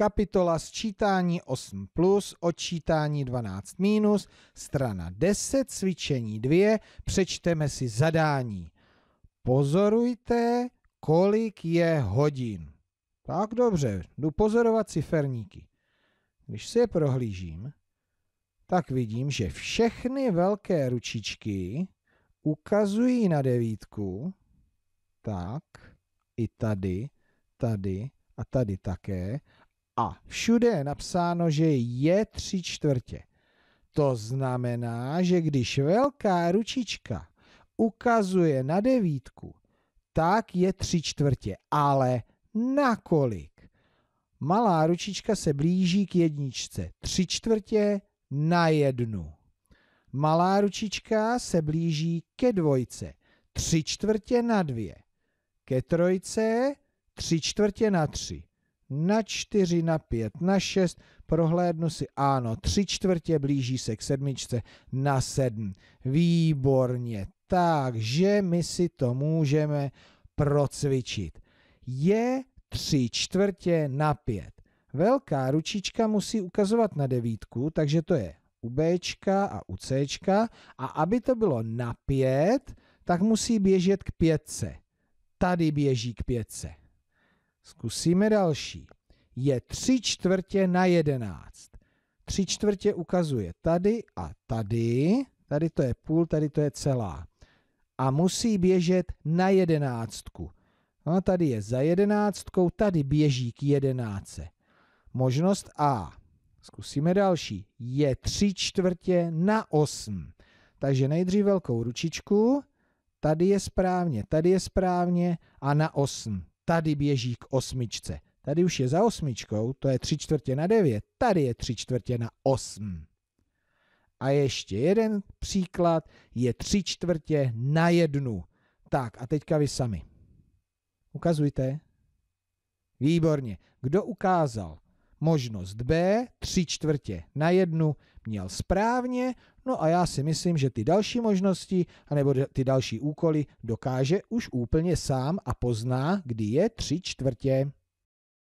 kapitola sčítání 8 plus, odčítání 12 minus, strana 10, cvičení 2, přečteme si zadání. Pozorujte, kolik je hodin. Tak dobře, jdu pozorovat ciferníky. Když se je prohlížím, tak vidím, že všechny velké ručičky ukazují na devítku, tak i tady, tady a tady také, a všude je napsáno, že je tři čtvrtě. To znamená, že když velká ručička ukazuje na devítku, tak je tři čtvrtě. Ale nakolik? Malá ručička se blíží k jedničce. Tři čtvrtě na jednu. Malá ručička se blíží ke dvojce. Tři čtvrtě na dvě. Ke trojce tři čtvrtě na tři na 4, na 5, na 6, prohlédnu si, ano, 3 čtvrtě blíží se k sedmičce, na 7. Výborně, takže my si to můžeme procvičit. Je 3 čtvrtě na 5. Velká ručička musí ukazovat na devítku, takže to je u B a u C. A aby to bylo na 5, tak musí běžet k pětce. Tady běží k pětce. Zkusíme další. Je tři čtvrtě na jedenáct. Tři čtvrtě ukazuje tady a tady. Tady to je půl, tady to je celá. A musí běžet na jedenáctku. No, tady je za jedenáctkou, tady běží k jedenáce. Možnost A. Zkusíme další. Je tři čtvrtě na osm. Takže nejdřív velkou ručičku. Tady je správně, tady je správně a na osm tady běží k osmičce. Tady už je za osmičkou, to je tři čtvrtě na devět, tady je tři čtvrtě na osm. A ještě jeden příklad je tři čtvrtě na jednu. Tak a teďka vy sami. Ukazujte. Výborně. Kdo ukázal? Možnost B, tři čtvrtě na jednu, měl správně, no a já si myslím, že ty další možnosti, anebo ty další úkoly dokáže už úplně sám a pozná, kdy je tři čtvrtě.